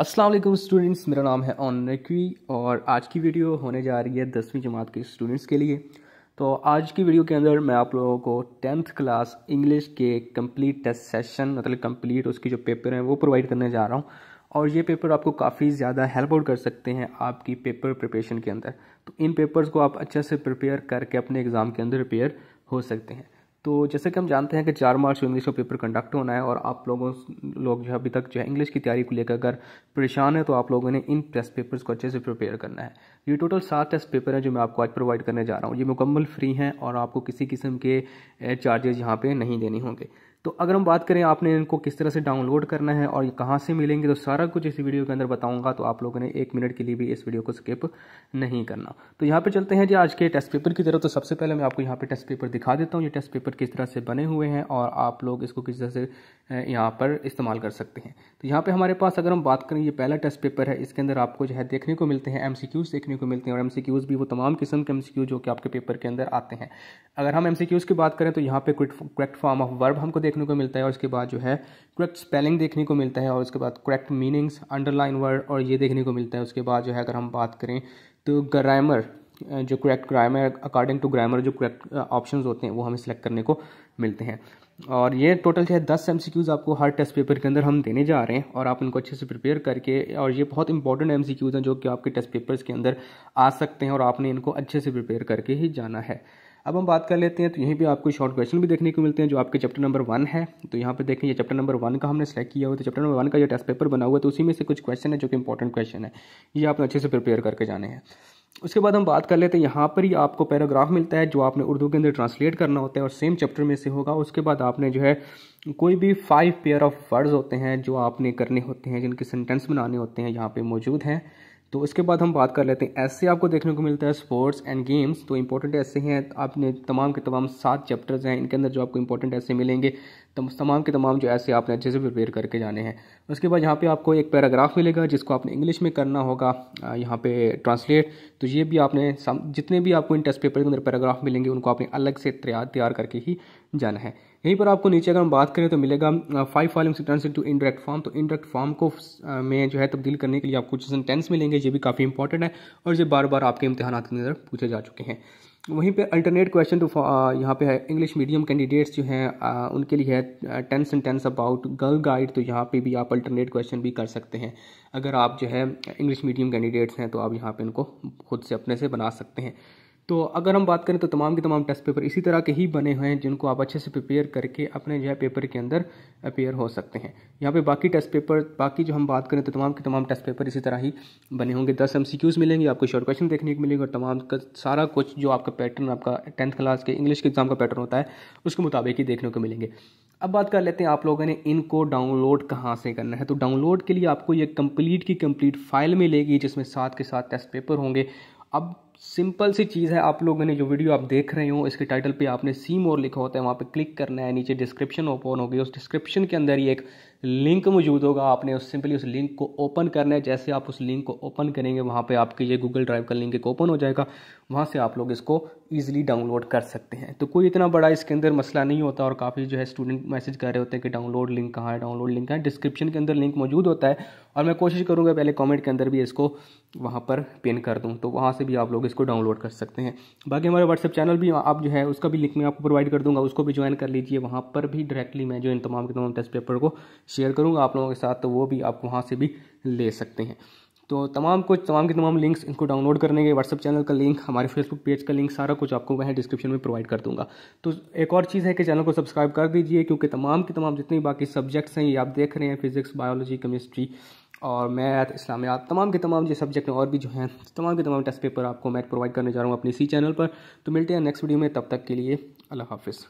Aslam students मेरा नाम है ऑनरक्वी और आज की वीडियो होने जा रही है दसवीं जमात के स्टूडेंट्स के लिए तो आज की वीडियो के अंदर मैं आप लोगों को टेंथ क्लास इंग्लिश के कंप्लीट टेस्ट सेशन मतलब कंप्लीट उसकी जो पेपर हैं वो प्रोवाइड करने जा रहा हूँ और ये पेपर आपको काफ़ी ज़्यादा हेल्प आउट कर सकते हैं आपकी पेपर प्रिपरेशन के अंदर तो इन पेपर्स को आप अच्छे से प्रिपेयर करके अपने एग्ज़ाम के अंदर प्रिपेयर हो सकते हैं तो जैसे कि हम जानते हैं कि चार मार्च को इंग्लिश का पेपर कंडक्ट होना है और आप लोगों लोग जो है अभी तक जो है इंग्लिश की तैयारी को लेकर अगर परेशान है तो आप लोगों ने इन टेस्ट पेपर्स को अच्छे से प्रिपेयर करना है ये टोटल सात टेस्ट पेपर हैं जो मैं आपको आज प्रोवाइड करने जा रहा हूँ ये मुकम्मल फ्री हैं और आपको किसी किस्म के चार्जेज यहाँ पर नहीं देने होंगे तो अगर हम बात करें आपने इनको किस तरह से डाउनलोड करना है और ये कहाँ से मिलेंगे तो सारा कुछ इस वीडियो के अंदर बताऊंगा तो आप लोगों ने एक मिनट के लिए भी इस वीडियो को स्किप नहीं करना तो यहाँ पे चलते हैं जी आज के टेस्ट पेपर की तरफ तो सबसे पहले मैं आपको यहाँ पे टेस्ट पेपर दिखा देता हूँ ये टेस्ट पेपर किस तरह से बने हुए हैं और आप लोग इसको किस तरह से यहाँ पर इस्तेमाल कर सकते हैं तो यहाँ पर हमारे पास अगर हम बात करें ये पहला टेस्ट पेपर है इसके अंदर आपको जो है देखने को मिलते हैं एम देखने को मिलते हैं और एम भी वो तमाम किस्म के एम जो कि आपके पेपर के अंदर आते हैं अगर हम एम की बात करें तो यहाँ पर करेक्ट फॉर्म ऑफ वर्ब हमको देखने को मिलता है और उसके बाद जो है करेक्ट स्पेलिंग देखने को मिलता है और उसके बाद करेक्ट मीनिंग्स अंडरलाइन वर्ड और ये देखने को मिलता है उसके बाद जो है अगर हम बात करें तो ग्रामर जो correct grammar according to grammar जो करेक्ट ऑप्शन होते हैं वो हमें सेलेक्ट करने को मिलते हैं और ये टोटल जो है दस एम आपको हर टेस्ट पेपर के अंदर हम देने जा रहे हैं और आप इनको अच्छे से प्रिपेयर करके और ये बहुत इंपॉर्टेंट एम हैं जो कि आपके टेस्ट पेपर्स के अंदर आ सकते हैं और आपने इनको अच्छे से प्रिपेयर करके ही जाना है अब हम बात कर लेते हैं तो यहीं पे आपको शॉर्ट क्वेश्चन भी देखने को मिलते हैं जो आपके चैप्टर नंबर वन है तो यहाँ पे देखें ये चैप्टर नंबर वन का हमने सेलेक्ट किया हुआ तो चैप्टर नंबर वन का जो टेस्ट पेपर बना हुआ है तो उसी में से कुछ क्वेश्चन है जो कि इंपॉर्टेंट क्वेश्चन है ये आपने अच्छे से प्रिपेयर करके जाने हैं उसके बाद हम बात कर लेते हैं यहाँ पर ही आपको पैराग्राफ मिलता है जो आपने उर्दू के अंदर ट्रांसलेट करना होता है और सेम चैप्टर में से होगा उसके बाद आपने जो है कोई भी फाइव पेयर ऑफ वर्ड्स होते हैं जो आपने करने होते हैं जिनके सेंटेंस बनाने होते हैं यहाँ पर मौजूद हैं तो इसके बाद हम बात कर लेते हैं ऐसे आपको देखने को मिलता है स्पोर्ट्स एंड गेम्स तो इंपॉर्टेंट ऐसे हैं आपने तमाम के तमाम सात चैप्टर्स हैं इनके अंदर जो आपको इंपॉर्टेंट ऐसे मिलेंगे तमाम के तमाम जो ऐसे आपने अच्छे से प्रिपेयर करके जाने हैं उसके बाद यहाँ पे आपको एक पैराग्राफ मिलेगा जिसको आपने इंग्लिश में करना होगा यहाँ पे ट्रांसलेट तो ये भी आपने जितने भी आपको इन टेस्ट पेपर के अंदर पैराग्राफ मिलेंगे उनको आपने अलग से तैयार करके ही जाना है यहीं पर आपको नीचे अगर हम बात करें तो मिलेगा फाइव से ट्रांसलेट टू इंडरेक्ट फॉर्म तो इंडरेक्ट फॉर्म को में जो है तब्दील करने के लिए आपको कुछ सेंटेंस मिलेंगे ये भी काफ़ी इंपॉर्टेंट है और ये बार बार आपके इम्तहान के अंदर पूछे जा चुके हैं वहीं पे अल्टरनेट क्वेश्चन टू यहाँ पे है इंग्लिश मीडियम कैंडिडेट्स जो हैं uh, उनके लिए है tense and tense about girl guide तो यहाँ पे भी आप अल्टरनेट क्वेश्चन भी कर सकते हैं अगर आप जो है इंग्लिश मीडियम कैंडिडेट्स हैं तो आप यहाँ पे इनको खुद से अपने से बना सकते हैं तो अगर हम बात करें तो तमाम के तमाम टेस्ट पेपर इसी तरह के ही बने हुए हैं जिनको आप अच्छे से प्रिपेयर करके अपने जो है पेपर के अंदर अपेयर हो सकते हैं यहाँ पे बाकी टेस्ट पेपर बाकी जो हम बात करें तो तमाम के तमाम टेस्ट पेपर इसी तरह ही बने होंगे दस एम मिलेंगे आपको शॉर्ट क्वेश्चन देखने को मिलेंगे और तमाम का सारा कुछ जो आपका पैटर्न आपका टेंथ क्लास के इंग्लिश के एग्जाम का पैटर्न होता है उसके मुताबिक ही देखने को मिलेंगे अब बात कर लेते हैं आप लोगों ने इनको डाउनलोड कहाँ से करना है तो डाउनलोड के लिए आपको ये कंप्लीट की कंप्लीट फाइल मिलेगी जिसमें साथ के साथ टेस्ट पेपर होंगे अब सिंपल सी चीज़ है आप लोगों ने जो वीडियो आप देख रहे हो इसके टाइटल पे आपने सी मोर लिखा होता है वहाँ पे क्लिक करना है नीचे डिस्क्रिप्शन ओपन होगी उस डिस्क्रिप्शन के अंदर ही एक लिंक मौजूद होगा आपने उस सिंपली उस लिंक को ओपन करना है जैसे आप उस लिंक को ओपन करेंगे वहाँ पे आपके ये गूगल ड्राइव का लिंक एक ओपन हो जाएगा वहाँ से आप लोग इसको ईजिली डाउनलोड कर सकते हैं तो कोई इतना बड़ा इसके अंदर मसला नहीं होता और काफ़ी जो है स्टूडेंट मैसेज कर रहे होते हैं कि डाउनलोड लिंक कहाँ है डाउनलोड लिंक कहाँ है डिस्क्रिप्शन के अंदर लिंक मौजूद होता है और मैं कोशिश करूँगा पहले कमेंट के अंदर भी इसको वहाँ पर पिन कर दूँ तो वहाँ से भी आप लोग इसको डाउनलोड कर सकते हैं बाकी हमारे व्हाट्सअप चैनल भी आप जो है उसका भी लिंक मैं आपको प्रोवाइड कर दूँगा उसको भी ज्वाइन कर लीजिए वहाँ पर भी डायरेक्टली मैं जो इन तमाम के तमाम टेस्ट पेपर को शेयर करूँगा आप लोगों के साथ तो वो भी आप वहाँ से भी ले सकते हैं तो तमाम कुछ तमाम के तमाम लिंक्स इनको डाउनलोड करने के व्हाट्सअप चैनल का लिंक हमारे फेसबुक पेज का लिंक सारा कुछ आपको वहाँ डिस्क्रिप्शन में प्रोवाइड कर दूंगा तो एक और चीज़ है कि चैनल को सब्सक्राइब कर दीजिए क्योंकि तमाम के तमाम जितने बाकी सब्जेक्ट्स हैं ये आप देख रहे हैं फिजिक्स बायोलॉजी केमिस्ट्री और मैथ इस्लामिया तमाम के तमाम जो सब्जेक्ट हैं और भी जो हैं तमाम के तमाम टेस्ट पेपर आपको मैं प्रोवाइड करने जा रहा हूँ अपने सी चैनल पर तो मिलते हैं नेक्स्ट वीडियो में तब तक के लिए अल्लाह हाफिज़